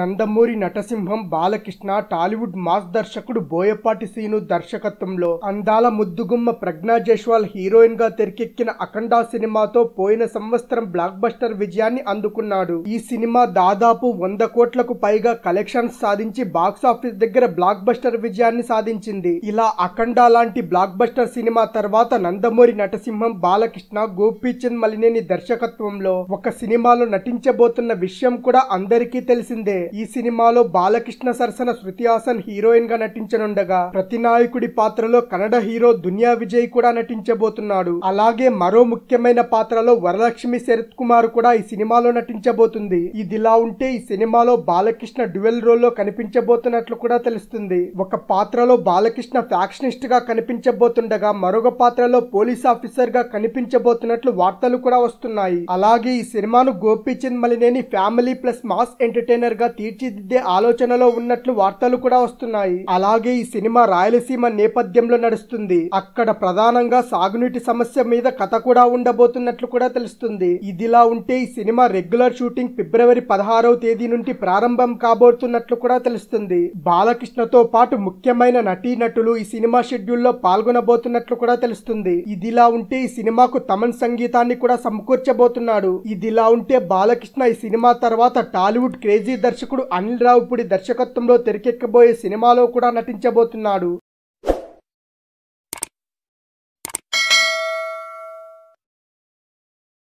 నందమూరి నటసింహం Balakrishna Tollywood mass దర్శకుడు Boyapati scene దర్శకత్వంలో అందాల ముద్దుగుమ్మ ప్రజ్ఞా జైస్వాల్ హీరోయిన్ గా తెరకెక్కిన అఖండ సినిమాతో పోయిన సంవత్సరం బ్లాక్ బస్టర్ విజయాన్ని అందుకున్నాడు ఈ సినిమా దాదాపు వంద కోట్లకు పైగా కలెక్షన్స్ సాధించి బాక్స్ ఆఫీస్ దగ్గర బ్లాక్ బస్టర్ విజయాన్ని సాధించింది ఇలా అఖండ లాంటి బ్లాక్ బస్టర్ సినిమా తర్వాత నందమూరి నటసింహం బాలకృష్ణ గోపీచంద్ మలినేని దర్శకత్వంలో ఒక సినిమాలో నటించబోతున్న విషయం కూడా అందరికీ తెలిసిందే ఈ సినిమాలో బాలకృష్ణ సరసన శృతి హాసన్ హీరోయిన్ గా నటించనుండగా నాయకుడి పాత్రలో కన్నడ హీరో దునియా విజయ్ కూడా నటించబోతున్నాడు అలాగే మరో ముఖ్యమైన పాత్రలో వరలక్ష్మి శరత్ కుమార్ కూడా ఈ సినిమాలో నటించబోతుంది ఇదిలా ఉంటే ఈ సినిమాలో బాలకృష్ణ డ్యువెల్ లో కనిపించబోతున్నట్లు కూడా తెలుస్తుంది ఒక పాత్రలో బాలకృష్ణ ఫ్యాక్షనిస్ట్ గా కనిపించబోతుండగా మరొక పాత్రలో పోలీస్ ఆఫీసర్ గా కనిపించబోతున్నట్లు వార్తలు కూడా వస్తున్నాయి అలాగే ఈ సినిమాను Gopichand Malineni family plus mass entertainer గా తీర్చిదిద్దే ఆలోచనలో ఉన్నట్లు వార్తలు కూడా వస్తున్నాయి అలాగే ఈ సినిమా రాయలసీమ నేపథ్యంలో నడుస్తుంది అక్కడ ప్రధానంగా సాగునీటి సమస్య మీద కథ కూడా ఉండబోతున్నట్లు కూడా తెలుస్తుంది ఇదిలా ఉంటే ఈ సినిమా రెగ్యులర్ షూటింగ్ ఫిబ్రవరి పదహారవ తేదీ నుండి ప్రారంభం కాబోతున్నట్లు కూడా తెలుస్తుంది బాలకృష్ణతో పాటు ముఖ్యమైన నటీ నటులు ఈ సినిమా షెడ్యూల్ లో పాల్గొనబోతున్నట్లు కూడా తెలుస్తుంది ఇదిలా ఉంటే ఈ సినిమాకు తమన్ సంగీతాన్ని కూడా సమకూర్చబోతున్నాడు ఇదిలా ఉంటే బాలకృష్ణ ఈ సినిమా తర్వాత టాలీవుడ్ క్రేజీ దర్శకుడు దర్శకుడు అనిల్ రావుపుడి దర్శకత్వంలో తెరకెక్కబోయే సినిమాలో కూడా నటించబోతున్నాడు